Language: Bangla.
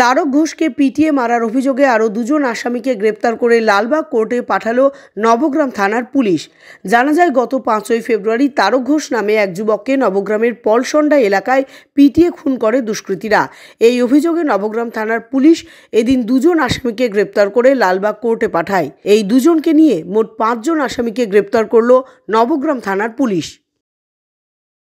তারক ঘোষকে পিটিয়ে মারার অভিযোগে আরও দুজন আসামিকে গ্রেপ্তার করে লালবাগ কোর্টে পাঠালো নবগ্রাম থানার পুলিশ জানা যায় গত পাঁচই ফেব্রুয়ারি তারক ঘোষ নামে এক যুবককে নবগ্রামের পলসন্ডা এলাকায় পিটিয়ে খুন করে দুষ্কৃতীরা এই অভিযোগে নবগ্রাম থানার পুলিশ এদিন দুজন আসামিকে গ্রেপ্তার করে লালবাগ কোর্টে পাঠায় এই দুজনকে নিয়ে মোট পাঁচজন আসামিকে গ্রেপ্তার করল নবগ্রাম থানার পুলিশ